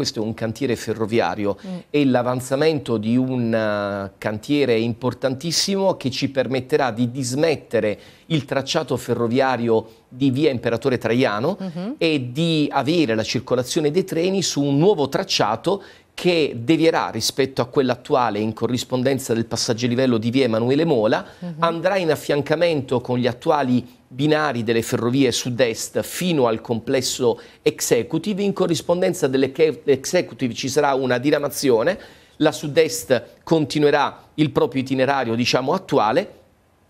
questo è un cantiere ferroviario, mm. è l'avanzamento di un eh, cantiere importantissimo che ci permetterà di dismettere il tracciato ferroviario di via Imperatore Traiano mm -hmm. e di avere la circolazione dei treni su un nuovo tracciato che devierà rispetto a quella attuale in corrispondenza del passaggio livello di via Emanuele Mola, uh mhm. -huh. andrà in affiancamento con gli attuali binari delle ferrovie sud-est fino al complesso executive, in corrispondenza dell'executive ci sarà una diramazione, la sud-est continuerà il proprio itinerario diciamo attuale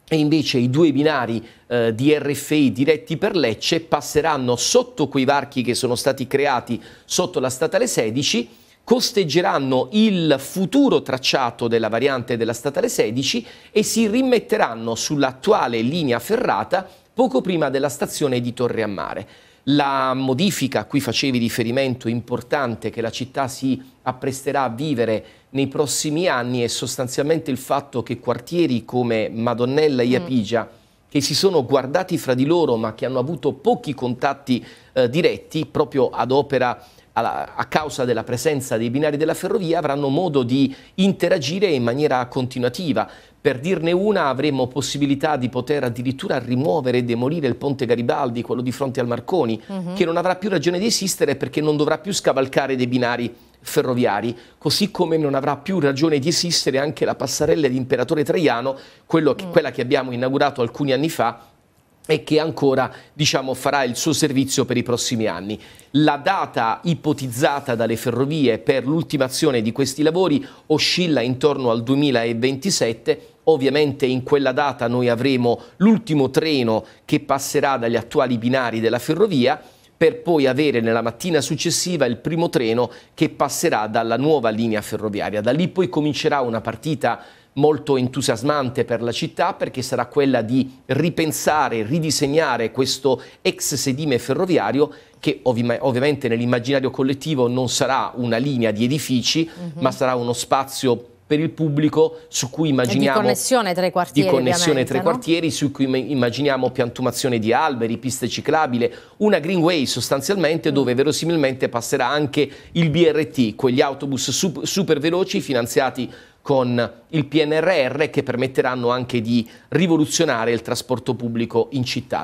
e invece i due binari eh, di RFI diretti per Lecce passeranno sotto quei varchi che sono stati creati sotto la statale 16 costeggeranno il futuro tracciato della variante della statale 16 e si rimetteranno sull'attuale linea ferrata poco prima della stazione di Torre a Mare. La modifica a cui facevi riferimento importante che la città si appresterà a vivere nei prossimi anni è sostanzialmente il fatto che quartieri come Madonnella e Iapigia mm che si sono guardati fra di loro ma che hanno avuto pochi contatti eh, diretti proprio ad opera a causa della presenza dei binari della ferrovia, avranno modo di interagire in maniera continuativa. Per dirne una, avremo possibilità di poter addirittura rimuovere e demolire il ponte Garibaldi, quello di fronte al Marconi, uh mhm. -huh. che non avrà più ragione di esistere perché non dovrà più scavalcare dei binari ferroviari, così come non avrà più ragione di esistere anche la passarella di Imperatore Traiano, che, mm. quella che abbiamo inaugurato alcuni anni fa e che ancora diciamo, farà il suo servizio per i prossimi anni. La data ipotizzata dalle ferrovie per l'ultimazione di questi lavori oscilla intorno al 2027. Ovviamente in quella data noi avremo l'ultimo treno che passerà dagli attuali binari della ferrovia per poi avere nella mattina successiva il primo treno che passerà dalla nuova linea ferroviaria. Da lì poi comincerà una partita molto entusiasmante per la città perché sarà quella di ripensare, ridisegnare questo ex sedime ferroviario che ovviamente nell'immaginario collettivo non sarà una linea di edifici, mm -hmm. ma sarà uno spazio per il pubblico su cui immaginiamo... E di connessione tra i quartieri. Di connessione tra i no? su cui immaginiamo piantumazione di alberi, piste ciclabili, una greenway sostanzialmente mm. dove verosimilmente passerà anche il BRT, quegli autobus super veloci finanziati con il PNRR che permetteranno anche di rivoluzionare il trasporto pubblico in città.